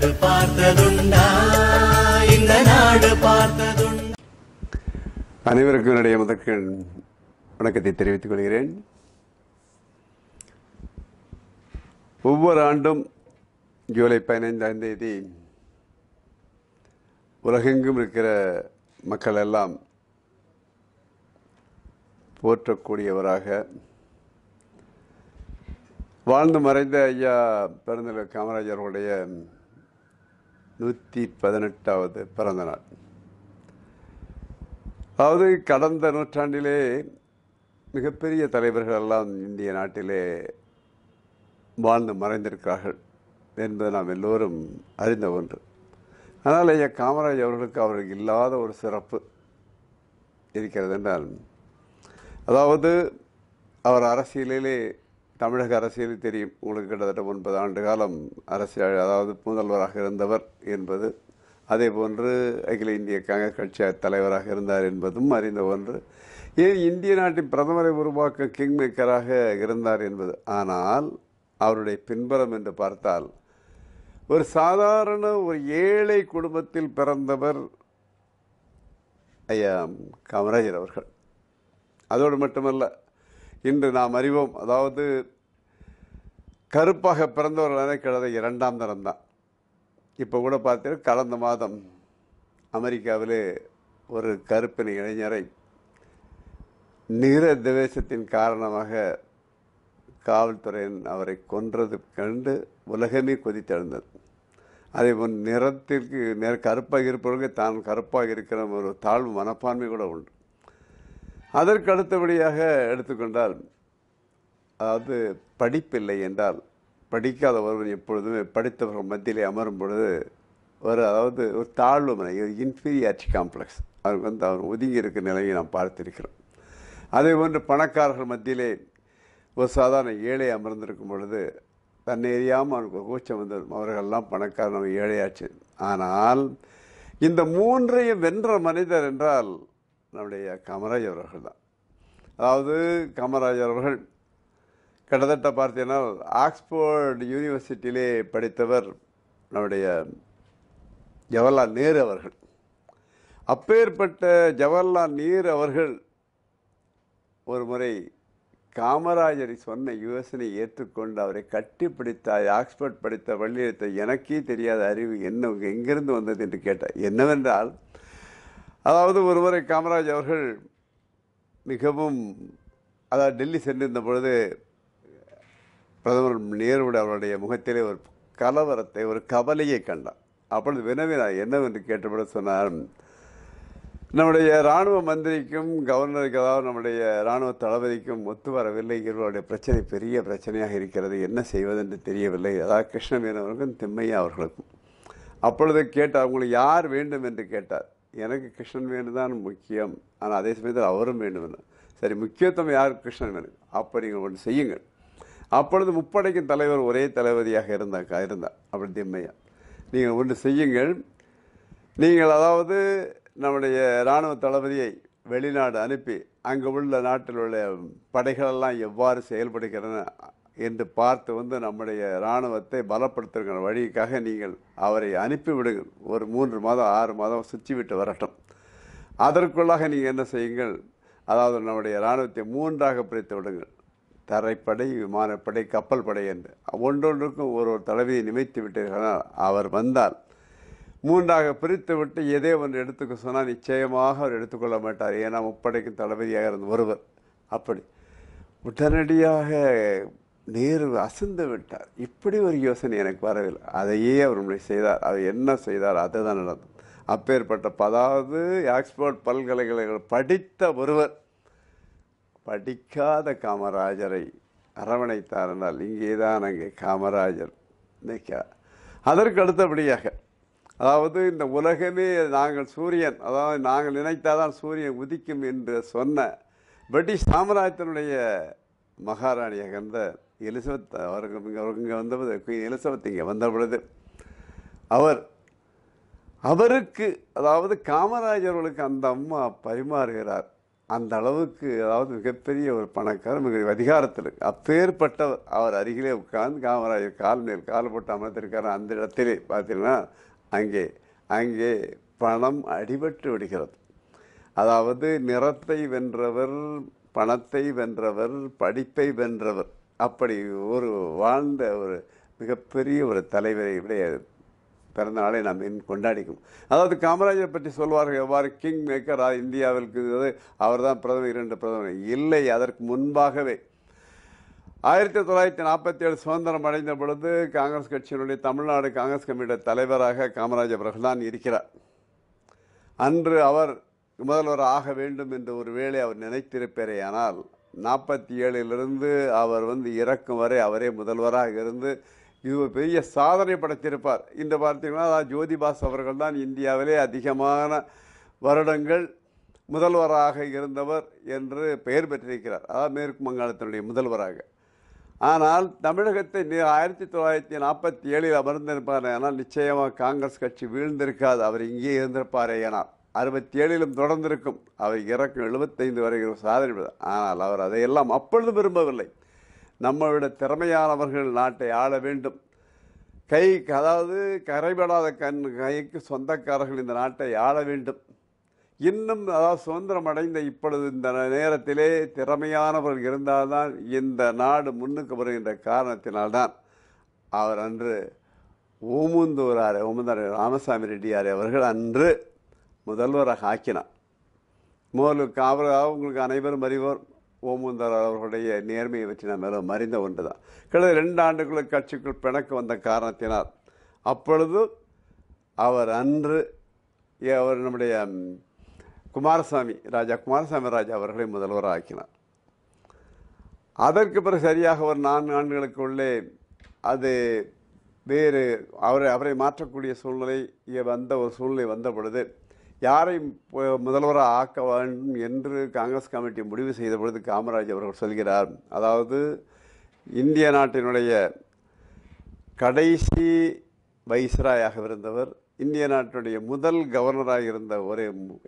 நாடு பார்த்ததுண்டா இந்த நாடு பார்த்ததுண்டா அனைவருக்கும் என்னுடைய முதற்கள் வணக்கத்தை தெரிவித்துக் கொள்கிறேன் ஒவ்வொரு ஆண்டும் ஜூலை பதினைந்தாம் தேதி உலகெங்கும் இருக்கிற மக்கள் எல்லாம் போற்றக்கூடியவராக வாழ்ந்து மறைந்த ஐயா பெருந்தலைவர் காமராஜர்களுடைய நூற்றி பதினெட்டாவது பிறந்த நாள் அதாவது கடந்த நூற்றாண்டிலே மிகப்பெரிய தலைவர்கள் எல்லாம் இந்திய நாட்டிலே வாழ்ந்து மறைந்திருக்கிறார்கள் என்பது நாம் எல்லோரும் அறிந்த ஒன்று அதனால் ஐயா காமராஜ் அவர்களுக்கு அவர்களுக்கு இல்லாத ஒரு சிறப்பு இருக்கிறது என்றால் அதாவது அவர் அரசியலிலே தமிழக அரசியலில் தெரியும் உங்களுக்கு கிட்டத்தட்ட ஒன்பது ஆண்டு காலம் அரசியல் அதாவது முதல்வராக இருந்தவர் என்பது அதே போன்று அகில இந்திய காங்கிரஸ் கட்சி தலைவராக இருந்தார் என்பதும் அறிந்த ஒன்று ஏன் இந்திய நாட்டின் பிரதமரை உருவாக்க கிங் மேக்கராக இருந்தார் என்பது ஆனால் அவருடைய பின்புறம் என்று பார்த்தால் ஒரு சாதாரண ஒரு ஏழை குடும்பத்தில் பிறந்தவர் ஐயா காமராஜர் அவர்கள் அதோடு மட்டுமல்ல இன்று நாம் அறிவோம் அதாவது கருப்பாக பிறந்தவர்களான கிழதை இரண்டாம் தரம் தான் இப்போ கூட பார்த்தீங்கன்னா கடந்த மாதம் அமெரிக்காவிலே ஒரு கருப்பின இளைஞரை நிற திவேசத்தின் காரணமாக காவல்துறையின் அவரை கொன்றது கண்டு உலகமே கொதித்தெழுந்தது அதே போல் நிறத்திற்கு நிற கருப்பாக இருப்பவர்களுக்கு தான் கருப்பாக இருக்கிற ஒரு தாழ்வு மனப்பான்மை கூட உண்டு அதற்கு அடுத்தபடியாக எடுத்துக்கொண்டால் அதாவது படிப்பில்லை என்றால் படிக்காத ஒருவர் எப்பொழுதுமே படித்தவர்கள் மத்தியிலே அமரும் பொழுது ஒரு அதாவது ஒரு தாழ்வு மனை ஒரு இன்ஃபீரியாரிட்டி காம்ப்ளெக்ஸ் அவருக்கு வந்து அவர் ஒதுங்கி இருக்கிற நிலையை நாம் பார்த்திருக்கிறோம் அதே போன்று பணக்காரர்கள் மத்தியிலே ஒரு சாதாரண ஏழை அமர்ந்திருக்கும் பொழுது தன்னை எரியாமல் அவனுக்கு கூச்சம் வந்துடும் அவர்கள்லாம் பணக்காரன் ஏழையாச்சு ஆனால் இந்த மூன்றையும் வென்ற மனிதர் என்றால் நம்முடைய கமராஜ் அவர்கள் தான் அதாவது காமராஜ் அவர்கள் கிட்டத்தட்ட பார்த்தீங்கன்னா ஆக்ஸ்போர்டு யூனிவர்சிட்டியிலே படித்தவர் நம்முடைய ஜவஹர்லால் நேரு அவர்கள் அப்பேற்பட்ட ஜவஹர்லால் நேரு அவர்கள் ஒரு முறை காமராஜரை சொன்ன யோசனை ஏற்றுக்கொண்டு அவரை கட்டிப்பிடித்தாய் ஆக்ஸ்போர்ட் படித்த வள்ளியத்தை எனக்கே தெரியாத அறிவு என்ன எங்கிருந்து வந்தது என்று கேட்டார் என்னவென்றால் அதாவது ஒருமுறை காமராஜ் அவர்கள் மிகவும் அதாவது டெல்லி சென்றிருந்த பொழுது பிரதமர் நேருடைய அவருடைய முகத்திலே ஒரு கலவரத்தை ஒரு கவலையை கண்டார் அப்பொழுது நான் என்னவென்று கேட்டபோது சொன்னார் நம்முடைய இராணுவ மந்திரிக்கும் கவர்னருக்கு அதாவது நம்முடைய இராணுவ தளபதிக்கும் ஒத்து வரவில்லை என்பவருடைய பிரச்சனை பெரிய பிரச்சனையாக இருக்கிறது என்ன செய்வதென்று தெரியவில்லை அதாவது கிருஷ்ணவேன் திம்மையா அவர்களுக்கும் அப்பொழுது கேட்டார் உங்களுக்கு யார் வேண்டும் என்று கேட்டார் எனக்கு கிருஷ்ணன் வேணுதான் தான் முக்கியம் ஆனால் அதே சமயத்தில் அவரும் வேண்டும் சரி முக்கியத்துவம் யார் கிருஷ்ணன் வேணும் அப்போ நீங்கள் ஒன்று செய்யுங்கள் அப்பொழுது முப்படைக்கும் தலைவர் ஒரே தளபதியாக இருந்தாக்கா இருந்தார் அப்படி திம்மையா நீங்கள் ஒன்று செய்யுங்கள் நீங்கள் அதாவது நம்முடைய இராணுவ தளபதியை வெளிநாடு அனுப்பி அங்கே உள்ள நாட்டில் உள்ள படைகளெல்லாம் எவ்வாறு செயல்படுகிறன என்று பார்த்து வந்து நம்முடைய இராணுவத்தை பலப்படுத்துகிற வழிக்காக நீங்கள் அவரை அனுப்பிவிடுங்கள் ஒரு மூன்று மாதம் ஆறு மாதம் சுற்றி விட்டு வரட்டும் அதற்குள்ளாக நீங்கள் என்ன செய்யுங்கள் அதாவது நம்முடைய இராணுவத்தை மூன்றாக பிரித்து விடுங்கள் தரைப்படை விமானப்படை கப்பல் படை என்று ஒன்றொன்றுக்கும் ஒரு ஒரு தலைவியை நிமித்து விட்டீர்களால் அவர் வந்தால் மூன்றாக பிரித்து விட்டு எதே ஒன்று எடுத்துக்க சொன்னால் நிச்சயமாக அவர் எடுத்துக்கொள்ள மாட்டார் ஏன்னா முப்படைக்கும் தளபதியாக இருந்த ஒருவர் அப்படி உடனடியாக நேரு அசந்து விட்டார் இப்படி ஒரு யோசனை எனக்கு வரவில்லை அதையே அவர் செய்தார் அவர் என்ன செய்தார் அதை தான் நடந்தது அப்பேற்பட்ட அதாவது ஆக்ஸ்போர்ட் பல்கலைக்கழக படித்த ஒருவர் படிக்காத காமராஜரை அரவணைத்தார் என்றால் இங்கே தான் அங்கே காமராஜர் நினைக்கிறார் அதற்கு அடுத்தபடியாக அதாவது இந்த உலகமே நாங்கள் சூரியன் அதாவது நாங்கள் நினைத்தாதான் சூரியன் உதிக்கும் என்று சொன்ன பிரிட்டிஷ் சாம்ராஜ்யத்தினுடைய மகாராணி இருந்த எலிசபெத் அவருக்கு இங்கே வந்தபோது குயின் எலிசபெத் இங்கே வந்த பொழுது அவர் அவருக்கு அதாவது காமராஜர்களுக்கு அந்த அம்மா பரிமாறுகிறார் அந்த அளவுக்கு அதாவது மிகப்பெரிய ஒரு பணக்காரர் மிக அதிகாரத்தில் அப்பேற்பட்டவர் அவர் அருகிலே உட்கார்ந்து காமராஜர் கால் மேல் கால் போட்டு அமர்த்திருக்கார் அந்த இடத்திலே பார்த்தீங்கன்னா அங்கே அங்கே பணம் அடிபட்டு விடுகிறது அதாவது நிறத்தை வென்றவர் பணத்தை வென்றவர் படிப்பை வென்றவர் அப்படி ஒரு வாழ்ந்த ஒரு மிகப்பெரிய ஒரு தலைவரை விடைய பிறந்த நாளை நாம் இன் கொண்டாடிக்கும் அதாவது காமராஜர் பற்றி சொல்வார்கள் எவ்வாறு கிங் மேக்கர் இந்தியாவில் அவர் தான் பிரதமர் இரண்டு பிரதமர் இல்லை அதற்கு முன்பாகவே ஆயிரத்தி தொள்ளாயிரத்தி நாற்பத்தி ஏழு சுதந்திரம் அடைந்த பொழுது காங்கிரஸ் கட்சியினுடைய தமிழ்நாடு காங்கிரஸ் கமிட்டிய தலைவராக காமராஜர் அவர்கள் தான் இருக்கிறார் அன்று அவர் முதல்வர் ஆக வேண்டும் என்ற ஒரு வேளை அவர் ஆனால் நாற்பத்தி ஏழிலிருந்து அவர் வந்து இறக்கும் வரை அவரே முதல்வராக இருந்து இது ஒரு பெரிய சாதனை படைத்திருப்பார் இந்த பார்த்தீங்கன்னா ஜோதிபாஸ் அவர்கள் தான் இந்தியாவிலே அதிகமான வருடங்கள் முதல்வராக இருந்தவர் என்று பெயர் பெற்றிருக்கிறார் அதாவது மேற்கு வங்காளத்தினுடைய முதல்வராக ஆனால் தமிழகத்தை ஆயிரத்தி தொள்ளாயிரத்தி நாற்பத்தி ஏழில் அமர்ந்திருப்பார் ஆனால் நிச்சயமாக காங்கிரஸ் கட்சி வீழ்ந்திருக்காது அவர் இங்கே இருந்திருப்பாரே ஏனால் அறுபத்தி ஏழிலும் தொடர்ந்திருக்கும் அவை இறக்கும் எழுபத்தைந்து வரை சாதனை ஆனால் அவர் அதையெல்லாம் அப்பொழுது விரும்பவில்லை நம்மளோட திறமையானவர்கள் நாட்டை ஆள வேண்டும் கை அதாவது கரைபடாத கண் கைக்கு சொந்தக்காரர்கள் இந்த நாட்டை ஆள வேண்டும் இன்னும் அதாவது சுதந்திரம் அடைந்த இப்பொழுது இந்த நேரத்திலே திறமையானவர்கள் இருந்தால்தான் இந்த நாடு முன்னுக்கு வருகின்ற காரணத்தினால்தான் அவர் அன்று ஓமுந்தூரார் ஓமந்தார் ராமசாமி ரெட்டியாரே அவர்கள் அன்று முதல்வராக ஆக்கினான் முதலுக்கு அவர் அவங்களுக்கு அனைவரும் அறிவோர் ஓமுந்தர் அவர்களுடைய நேர்மையை வச்சு நான் மேலும் மறிந்த ஒன்று தான் கிட்ட ரெண்டு ஆண்டுக்குள்ள கட்சிக்குள் பிணக்கு வந்த காரணத்தினால் அப்பொழுது அவர் அன்று அவர் நம்முடைய குமாரசாமி ராஜா குமாரசாமி ராஜா அவர்களை முதல்வராக ஆக்கினார் அதற்கு பிறகு சரியாக ஒரு நான்கு ஆண்டுகளுக்குள்ளே அது வேறு அவரை அவரை மாற்றக்கூடிய சூழ்நிலை வந்த ஒரு சூழ்நிலை வந்த பொழுது யாரை முதல்வராக ஆக்க வேண்டும் என்று காங்கிரஸ் கமிட்டி முடிவு செய்த பொழுது காமராஜ் அவர்கள் சொல்கிறார் அதாவது இந்திய நாட்டினுடைய கடைசி வைஸ்ராயாக இருந்தவர் இந்திய நாட்டினுடைய முதல் கவர்னராக இருந்த ஒரு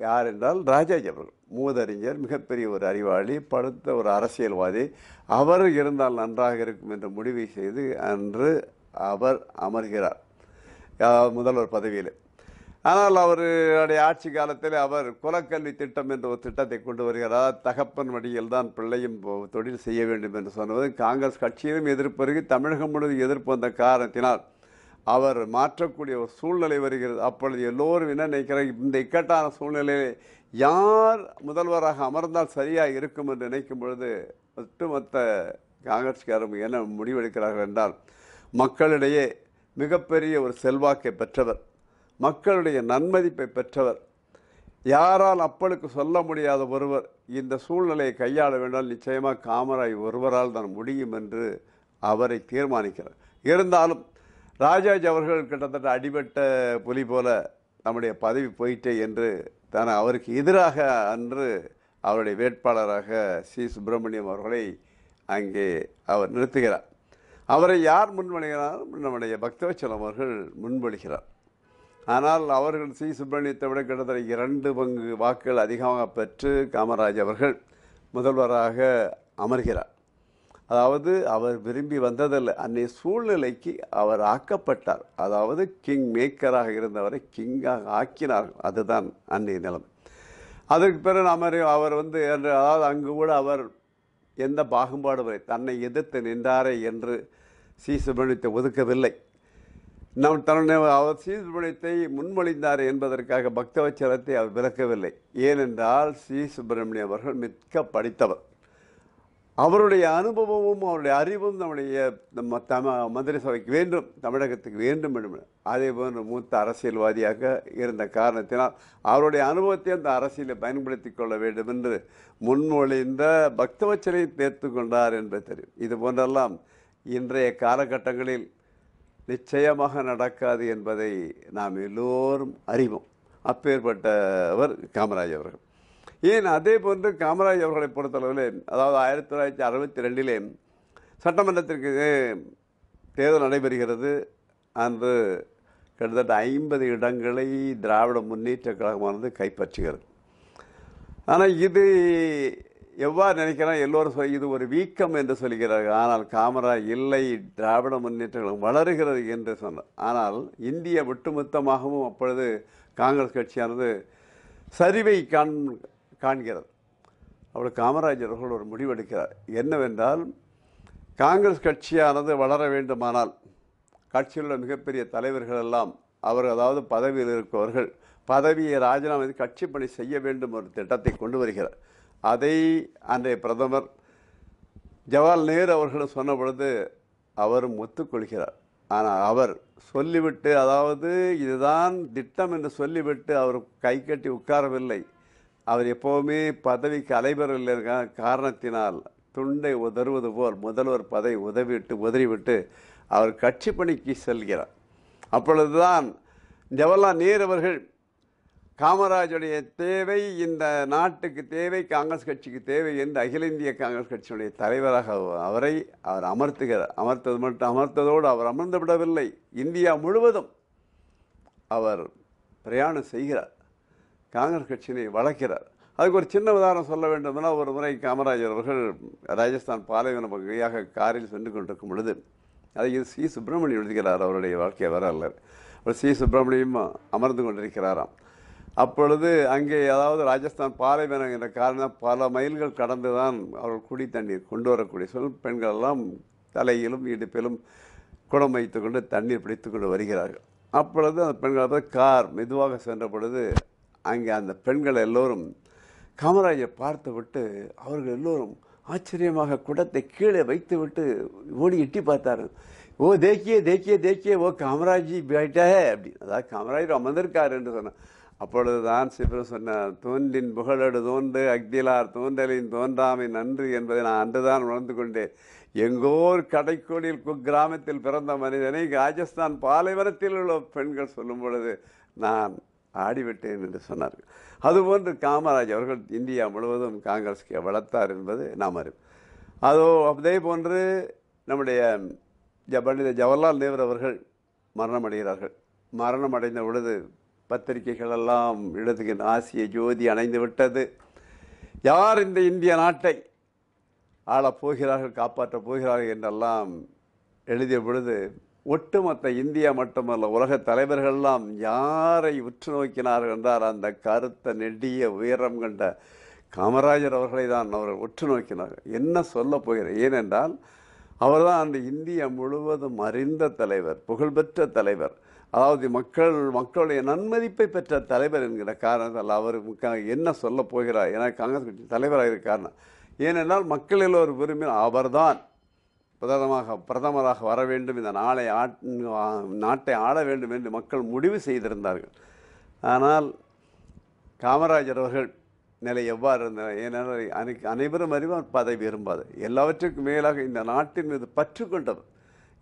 யார் என்றால் ராஜாஜி அவர்கள் மூதறிஞர் மிகப்பெரிய ஒரு அறிவாளி படுத்த ஒரு அரசியல்வாதி அவர் இருந்தால் நன்றாக இருக்கும் என்று முடிவு செய்து அன்று அவர் அமர்கிறார் முதல்வர் பதவியில் ஆனால் அவருடைய ஆட்சி காலத்தில் அவர் குலக்கல்வி திட்டம் என்ற ஒரு திட்டத்தை கொண்டு வருகிறார் தகப்பன் வழியில் தான் பிள்ளையும் தொழில் செய்ய வேண்டும் என்று சொன்னது காங்கிரஸ் கட்சியிலும் எதிர்ப்பு தமிழகம் முழுவதும் எதிர்ப்பு வந்த காரணத்தினால் அவர் மாற்றக்கூடிய ஒரு சூழ்நிலை வருகிறது அப்பொழுது எல்லோரும் என்ன நினைக்கிறார் இந்த இக்கட்டான சூழ்நிலையில் யார் முதல்வராக அமர்ந்தால் சரியாக இருக்கும் என்று நினைக்கும் பொழுது ஒட்டுமொத்த காங்கிரஸ்காரர் என்ன முடிவெடுக்கிறார்கள் என்றால் மக்களிடையே மிகப்பெரிய ஒரு செல்வாக்கை பெற்றவர் மக்களுடைய நன்மதிப்பை பெற்றவர் யாரால் அப்பளுக்கு சொல்ல முடியாத ஒருவர் இந்த சூழ்நிலையை கையாள வேண்டால் நிச்சயமாக காமராய் ஒருவரால் தான் முடியும் என்று அவரை தீர்மானிக்கிறார் இருந்தாலும் ராஜாஜி அவர்கள் கிட்டத்தட்ட அடிபட்ட புலி போல நம்முடைய பதவி போயிட்டே என்று தான் அவருக்கு எதிராக அன்று அவருடைய வேட்பாளராக சி சுப்பிரமணியம் அவர்களை அங்கே அவர் நிறுத்துகிறார் அவரை யார் முன்மொழிகிறாரும் நம்முடைய பக்தவச்சலம் அவர்கள் முன்மொழிகிறார் ஆனால் அவர்கள் சி சுப்பிரமணியத்தை விட கிட்டத்தட்ட இரண்டு பங்கு வாக்குகள் அதிகமாக பெற்று காமராஜ் அவர்கள் முதல்வராக அமர்கிறார் அதாவது அவர் விரும்பி வந்ததில்லை அன்னை சூழ்நிலைக்கு அவர் ஆக்கப்பட்டார் அதாவது கிங் மேக்கராக இருந்தவரை கிங்காக ஆக்கினார்கள் அதுதான் அன்னைய நிலம் அதற்கு பிறகு அமர் அவர் வந்து என்று அதாவது அங்கு கூட அவர் எந்த பாகுபாடு வரை தன்னை எதிர்த்து நின்றாரே என்று சி சுப்பிரமணியத்தை ஒதுக்கவில்லை நாம் தன்னுடைய அவர் சீர்புணத்தை முன்மொழிந்தார் என்பதற்காக பக்தவச்சலத்தை அவர் விளக்கவில்லை ஏனென்றால் ஸ்ரீ சுப்பிரமணியம் அவர்கள் மிக்க படித்தவர் அவருடைய அனுபவமும் அவருடைய அறிவும் நம்முடைய நம்ம தம மந்திரி சபைக்கு வேண்டும் தமிழகத்துக்கு வேண்டும் என்று அதே போன்ற மூத்த அரசியல்வாதியாக இருந்த காரணத்தினால் அவருடைய அனுபவத்தை அந்த அரசியலை பயன்படுத்தி கொள்ள வேண்டும் என்று முன்மொழிந்த பக்தவச்சலையை தேர்த்து கொண்டார் என்பது தெரியும் இது போன்றெல்லாம் இன்றைய காலகட்டங்களில் நிச்சயமாக நடக்காது என்பதை நாம் எல்லோரும் அறிவோம் அப்பேற்பட்டவர் காமராஜ் அவர்கள் ஏன் அதே போன்று காமராஜ் அவர்களை பொறுத்தளவில் அதாவது ஆயிரத்தி தொள்ளாயிரத்தி அறுபத்தி ரெண்டிலே சட்டமன்றத்திற்கு தேர்தல் நடைபெறுகிறது அன்று கிட்டத்தட்ட ஐம்பது இடங்களை திராவிட முன்னேற்ற கழகமானது கைப்பற்றுகிறது ஆனால் இது எவ்வாறு நினைக்கிறோம் எல்லோரும் இது ஒரு வீக்கம் என்று சொல்கிறார்கள் ஆனால் காமரா இல்லை திராவிட முன்னேற்றங்களும் வளருகிறது என்று சொன்னார் ஆனால் இந்திய ஒட்டுமொத்தமாகவும் அப்பொழுது காங்கிரஸ் கட்சியானது சரிவை காண் காண்கிறது அவள் காமராஜர் அவர்கள் ஒரு முடிவெடுக்கிறார் என்னவென்றால் காங்கிரஸ் கட்சியானது வளர வேண்டுமானால் உள்ள மிகப்பெரிய தலைவர்கள் எல்லாம் அவர் அதாவது பதவியில் இருப்பவர்கள் பதவியை ராஜினாமா கட்சி பணி செய்ய வேண்டும் ஒரு திட்டத்தை கொண்டு வருகிறார் அதை அன்றைய பிரதமர் ஜவஹர்லால் நேரு அவர்கள் சொன்ன பொழுது அவரும் ஒத்துக்கொள்கிறார் ஆனால் அவர் சொல்லிவிட்டு அதாவது இதுதான் திட்டம் என்று சொல்லிவிட்டு அவர் கை கட்டி உட்காரவில்லை அவர் எப்போவுமே பதவிக்கு அலைபெறவில்லை காரணத்தினால் துண்டை உதறுவது போல் முதல்வர் பதவி உதவிட்டு உதறிவிட்டு அவர் கட்சி பணிக்கு செல்கிறார் அப்பொழுதுதான் ஜவஹர்லால் நேரு அவர்கள் காமராஜுடைய தேவை இந்த நாட்டுக்கு தேவை காங்கிரஸ் கட்சிக்கு தேவை என்று அகில இந்திய காங்கிரஸ் கட்சியினுடைய தலைவராக அவரை அவர் அமர்த்துகிறார் அமர்த்தது மட்டும் அமர்த்ததோடு அவர் அமர்ந்து விடவில்லை இந்தியா முழுவதும் அவர் பிரயாணம் செய்கிறார் காங்கிரஸ் கட்சியினை வளர்க்கிறார் அதுக்கு ஒரு சின்ன உதாரணம் சொல்ல வேண்டும்னா ஒரு முறை காமராஜர் அவர்கள் ராஜஸ்தான் பாலைவன பகுதியாக காரில் சென்று கொண்டிருக்கும் பொழுது அதை இது சி சுப்பிரமணியம் எழுதுகிறார் அவருடைய வாழ்க்கை வரலாறு அவர் சி சுப்பிரமணியம் அமர்ந்து கொண்டிருக்கிறாராம் அப்பொழுது அங்கே அதாவது ராஜஸ்தான் பாலைவனம் என்ற காரணம் பல மைல்கள் கடந்து தான் அவர்கள் குடி தண்ணீர் கொண்டு வரக்கூடிய சூழல் பெண்கள் எல்லாம் தலையிலும் இடுப்பிலும் குடம் வைத்துக்கொண்டு தண்ணீர் பிடித்து கொண்டு வருகிறார்கள் அப்பொழுது அந்த பெண்கள் கார் மெதுவாக சென்ற பொழுது அங்கே அந்த பெண்கள் எல்லோரும் காமராஜர் பார்த்து விட்டு அவர்கள் எல்லோரும் ஆச்சரியமாக குடத்தை கீழே வைத்து விட்டு ஓடி எட்டி பார்த்தாரு ஓ தேக்கியே தேக்கியே தேக்கியே ஓ காமராஜி போயிட்டே அப்படி அதாவது காமராஜர் அமர்ந்திருக்கார் என்று சொன்னார் அப்பொழுதுதான் சிவன் சொன்னார் தோன்றின் புகழடு தோன்று அக்திலார் தோன்றலின் தோன்றாமை நன்று என்பதை நான் அன்றுதான் உணர்ந்து கொண்டேன் எங்கோர் கடைக்கோடியில் குக்கிராமத்தில் பிறந்த மனிதனை ராஜஸ்தான் பாலைவனத்தில் உள்ள பெண்கள் சொல்லும் பொழுது நான் ஆடிவிட்டேன் என்று சொன்னார்கள் அதுபோன்று காமராஜ் அவர்கள் இந்தியா முழுவதும் காங்கிரஸ்க்கு வளர்த்தார் என்பது நாம் அறிவோம் அதோ அதே போன்று நம்முடைய பண்டித ஜவஹர்லால் நேரு அவர்கள் மரணமடைகிறார்கள் மரணம் அடைந்த பொழுது பத்திரிகைகளெல்லாம் எழுதுகின்ற ஆசிய ஜோதி அணைந்து விட்டது யார் இந்த இந்திய நாட்டை ஆளப் போகிறார்கள் காப்பாற்றப் போகிறார்கள் என்றெல்லாம் எழுதிய பொழுது ஒட்டுமொத்த இந்தியா மட்டுமல்ல உலக தலைவர்கள்லாம் யாரை உற்று நோக்கினார்கள் என்றார் அந்த கருத்த நெடிய உயரம் கண்ட காமராஜர் அவர்களை தான் அவர்கள் உற்று நோக்கினார்கள் என்ன சொல்ல போகிறார் ஏனென்றால் அவர்தான் அந்த இந்தியா முழுவதும் அறிந்த தலைவர் புகழ்பெற்ற தலைவர் அதாவது மக்கள் மக்களுடைய நன்மதிப்பை பெற்ற தலைவர் என்கிற காரணத்தால் அவர் என்ன சொல்ல போகிறார் ஏன்னா காங்கிரஸ் கட்சி தலைவராக இருக்கிற காரணம் ஏனென்றால் மக்கள் எல்லோரும் விரும்பி அவர்தான் பிரதமாக பிரதமராக வர வேண்டும் இந்த நாளை ஆட் நாட்டை ஆட வேண்டும் என்று மக்கள் முடிவு செய்திருந்தார்கள் ஆனால் காமராஜர் அவர்கள் நிலை எவ்வாறு இருந்தன ஏனென்றால் அனைவரும் அறிவார் பதவி விரும்பாது எல்லாவற்றுக்கும் மேலாக இந்த நாட்டின் மீது பற்று கொண்டவர்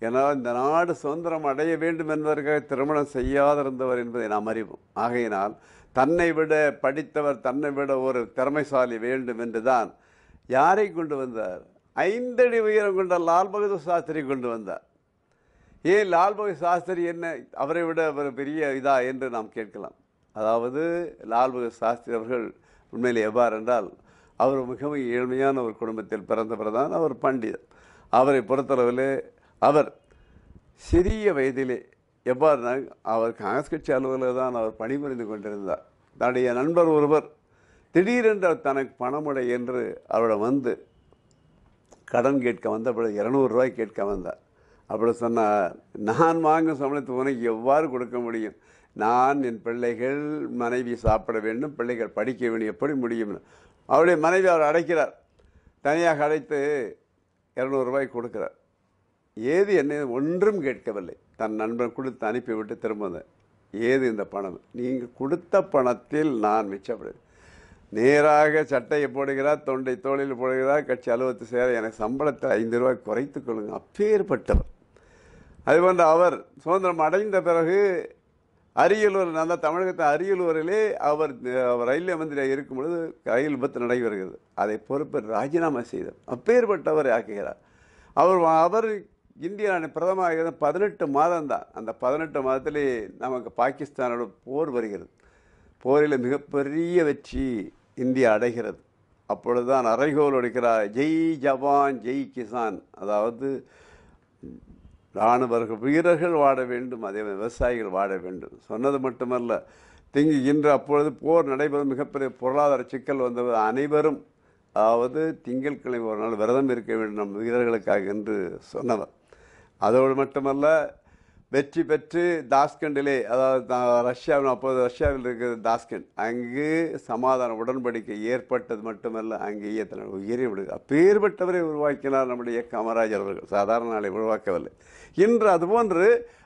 ஏன்னா இந்த நாடு சுதந்திரம் அடைய வேண்டும் என்பதற்காக திருமணம் செய்யாதிருந்தவர் என்பதை நாம் அறிவோம் ஆகையினால் தன்னை விட படித்தவர் தன்னை விட ஒரு திறமைசாலி வேண்டும் என்று தான் யாரை கொண்டு வந்தார் ஐந்தடி உயரம் கொண்ட லால் பகதூர் சாஸ்திரி கொண்டு வந்தார் ஏன் லால் பகதூர் சாஸ்திரி என்ன அவரை விட ஒரு பெரிய இதா என்று நாம் கேட்கலாம் அதாவது லால் பகதூர் சாஸ்திரி அவர்கள் உண்மையில் எவ்வாறு என்றால் அவர் மிகவும் ஏழ்மையான ஒரு குடும்பத்தில் பிறந்த தான் அவர் பண்டிதர் அவரை பொறுத்தளவில் அவர் சிறிய வயதிலே எவ்வாறுனா அவர் காங்கிரஸ் கட்சி அலுவலர் தான் அவர் பணிபுரிந்து கொண்டிருந்தார் தன்னுடைய நண்பர் ஒருவர் திடீரென்று தனக்கு பணமுடை என்று அவரிடம் வந்து கடன் கேட்க வந்த அப்படி இரநூறுவாய் கேட்க வந்தார் அப்படி சொன்னால் நான் வாங்கும் சம்பளத்து உனக்கு எவ்வாறு கொடுக்க முடியும் நான் என் பிள்ளைகள் மனைவி சாப்பிட வேண்டும் பிள்ளைகள் படிக்க வேண்டும் எப்படி முடியும் அவருடைய மனைவி அவர் அடைக்கிறார் தனியாக அடைத்து இரநூறுவாய் கொடுக்குறார் ஏது என்னை ஒன்றும் கேட்கவில்லை தன் நண்பர் கொடுத்து அனுப்பிவிட்டு திரும்ப ஏது இந்த பணம் நீங்கள் கொடுத்த பணத்தில் நான் மிச்சப்படு நேராக சட்டையை போடுகிறார் தொண்டை தோழில் போடுகிறார் கட்சி அலுவலகத்து சேர எனக்கு சம்பளத்தை ஐந்து ரூபாய் குறைத்து கொள்ளுங்கள் அப்பேற்பட்டவர் அதுபோன்ற அவர் சுதந்திரம் அடைந்த பிறகு அரியலூர் அந்த தமிழகத்தின் அரியலூரிலே அவர் ரயில்வே மந்திரியாக இருக்கும் பொழுது ரயில் விபத்து நடைபெறுகிறது அதை பொறுப்பு ராஜினாமா செய்தார் அப்பேற்பட்டவர் ஆக்குகிறார் அவர் அவர் இந்தியா பிரதமாக இருந்த பதினெட்டு மாதம் தான் அந்த பதினெட்டு மாதத்திலே நமக்கு பாகிஸ்தானோட போர் வருகிறது போரில் மிகப்பெரிய வெற்றி இந்தியா அடைகிறது அப்பொழுது தான் அரைகோல் எடுக்கிறார் ஜெய் ஜவான் ஜெய் கிசான் அதாவது இராணுவர்கள் வீரர்கள் வாட வேண்டும் அதே விவசாயிகள் வாட வேண்டும் சொன்னது மட்டுமல்ல திங்கு இன்று அப்பொழுது போர் நடைபெறும் மிகப்பெரிய பொருளாதார சிக்கல் வந்தவர் அனைவரும் அதாவது திங்கள்கிழமை ஒரு நாள் விரதம் இருக்க வேண்டும் நம் வீரர்களுக்காக என்று சொன்னவர் அதோடு மட்டுமல்ல வெற்றி பெற்று தாஸ்கண்டிலே அதாவது ரஷ்யாவில் அப்போது ரஷ்யாவில் இருக்கிற தாஸ்கண்ட் அங்கு சமாதான உடன்படிக்கை ஏற்பட்டது மட்டுமல்ல அங்கேயே தன்னுடைய உயிரை விடு அப்பேற்பட்டவரை உருவாக்கினார் நம்முடைய காமராஜர் அவர்கள் சாதாரண நாளை உருவாக்கவில்லை இன்று அதுபோன்று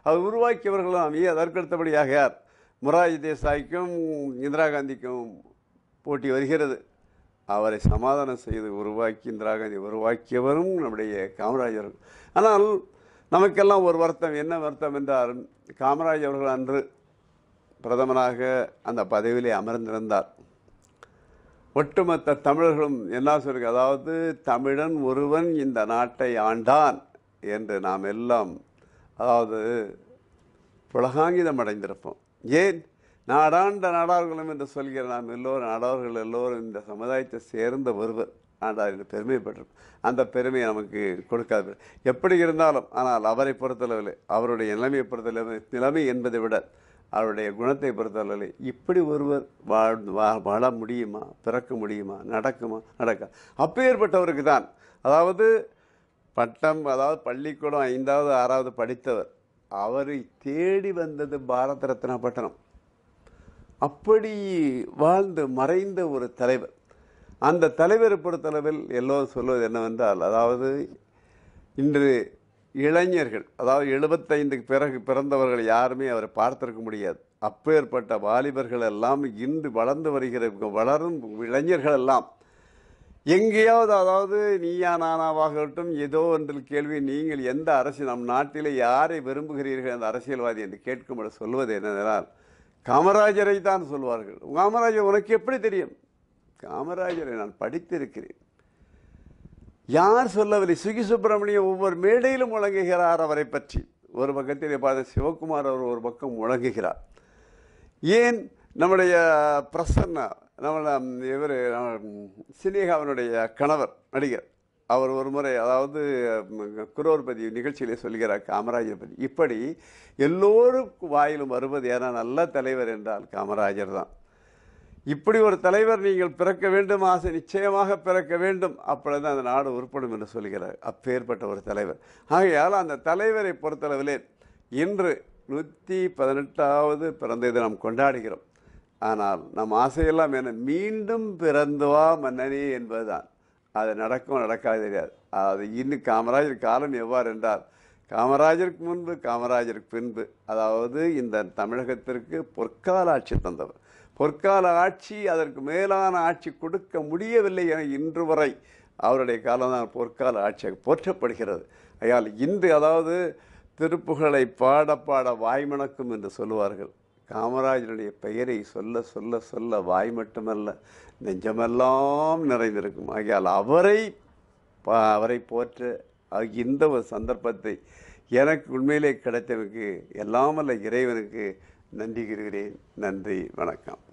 அவர் உருவாக்கியவர்களும் ஏ அதற்கடுத்தபடியாக யார் முராஜி தேசாய்க்கும் இந்திரா காந்திக்கும் போட்டி வருகிறது அவரை சமாதானம் செய்து உருவாக்கி இந்திரா காந்தி உருவாக்கியவரும் நம்முடைய காமராஜர் ஆனால் நமக்கெல்லாம் ஒரு வருத்தம் என்ன வருத்தம் என்றால் காமராஜ் அவர்கள் அன்று பிரதமராக அந்த பதவியிலே அமர்ந்திருந்தார் ஒட்டுமொத்த தமிழர்களும் என்ன சொல்லுங்க அதாவது தமிழன் ஒருவன் இந்த நாட்டை ஆண்டான் என்று நாம் எல்லாம் அதாவது புலகாங்கிதம் அடைந்திருப்போம் ஏன் நாடாண்ட நாடார்களும் என்று சொல்கிற நாம் எல்லோரும் நாடார்கள் எல்லோரும் இந்த சமுதாயத்தை சேர்ந்த ஒருவர் ஆண்டார் என்று பெருமைப்பட்டிருக்கும் அந்த பெருமையை நமக்கு கொடுக்காது எப்படி இருந்தாலும் ஆனால் அவரை பொறுத்தளவில் அவருடைய நிலைமையை பொறுத்தளவில் நிலைமை என்பதை விட அவருடைய குணத்தை பொறுத்தளவில் இப்படி ஒருவர் வாழ் வாழ முடியுமா பிறக்க முடியுமா நடக்குமா நடக்க ஏற்பட்டவருக்கு தான் அதாவது பட்டம் அதாவது பள்ளிக்கூடம் ஐந்தாவது ஆறாவது படித்தவர் அவரை தேடி வந்தது பாரத ரத்னா பட்டணம் அப்படி வாழ்ந்து மறைந்த ஒரு தலைவர் அந்த தலைவர் பொறுத்தளவில் எல்லோரும் சொல்வது என்னவென்றால் அதாவது இன்று இளைஞர்கள் அதாவது எழுபத்தைந்துக்கு பிறகு பிறந்தவர்கள் யாருமே அவரை பார்த்திருக்க முடியாது அப்பேற்பட்ட வாலிபர்கள் எல்லாம் இன்று வளர்ந்து வருகிற வளரும் இளைஞர்கள் எல்லாம் எங்கேயாவது அதாவது நீயா நானாவாகட்டும் ஏதோ ஒன்றில் கேள்வி நீங்கள் எந்த அரசியல் நம் நாட்டிலே யாரை விரும்புகிறீர்கள் அந்த அரசியல்வாதி என்று கேட்கும்போது சொல்வது என்னென்னால் காமராஜரை தான் சொல்வார்கள் காமராஜர் உனக்கு எப்படி தெரியும் காமராஜரை நான் படித்திருக்கிறேன் யார் சொல்லவில்லை சுகி சுப்பிரமணியம் ஒவ்வொரு மேடையிலும் முழங்குகிறார் அவரை பற்றி ஒரு பக்கத்தில் பார்த்த சிவகுமார் அவர் ஒரு பக்கம் முழங்குகிறார் ஏன் நம்முடைய பிரசன்னா நம்ம இவர் சினேகாவினுடைய கணவர் நடிகர் அவர் ஒரு முறை அதாவது குரோர்பதி நிகழ்ச்சியிலே சொல்கிறார் காமராஜர் பதி இப்படி எல்லோரும் வாயிலும் வருவது ஏன்னா நல்ல தலைவர் என்றால் காமராஜர் தான் இப்படி ஒரு தலைவர் நீங்கள் பிறக்க வேண்டும் ஆசை நிச்சயமாக பிறக்க வேண்டும் அப்பொழுது அந்த நாடு உருப்படும் என்று சொல்கிறார் அப்பேற்பட்ட ஒரு தலைவர் ஆகையால் அந்த தலைவரை பொறுத்தளவிலே இன்று நூற்றி பதினெட்டாவது பிறந்த தினம் கொண்டாடுகிறோம் ஆனால் நம் ஆசையெல்லாம் என்ன மீண்டும் பிறந்து வா மன்னனே என்பதுதான் அது நடக்கும் நடக்காது தெரியாது அது இன்னும் காமராஜர் காலம் எவ்வாறு என்றால் காமராஜருக்கு முன்பு காமராஜருக்கு பின்பு அதாவது இந்த தமிழகத்திற்கு பொற்கால ஆட்சி தந்தவர் பொற்கால ஆட்சி அதற்கு மேலான ஆட்சி கொடுக்க முடியவில்லை என இன்று வரை அவருடைய காலம்தான் பொற்கால ஆட்சியாக போற்றப்படுகிறது ஆயால் இன்று அதாவது திருப்புகளை பாட பாட வாய்மணக்கும் என்று சொல்லுவார்கள் காமராஜருடைய பெயரை சொல்ல சொல்ல சொல்ல வாய் மட்டுமல்ல நெஞ்சமெல்லாம் நிறைந்திருக்கும் ஆகையால் அவரை அவரை போற்ற இந்த ஒரு சந்தர்ப்பத்தை எனக்கு உண்மையிலே கிடைத்தவனுக்கு எல்லாமல்ல இறைவனுக்கு நன்றிகிறேன் நன்றி வணக்கம்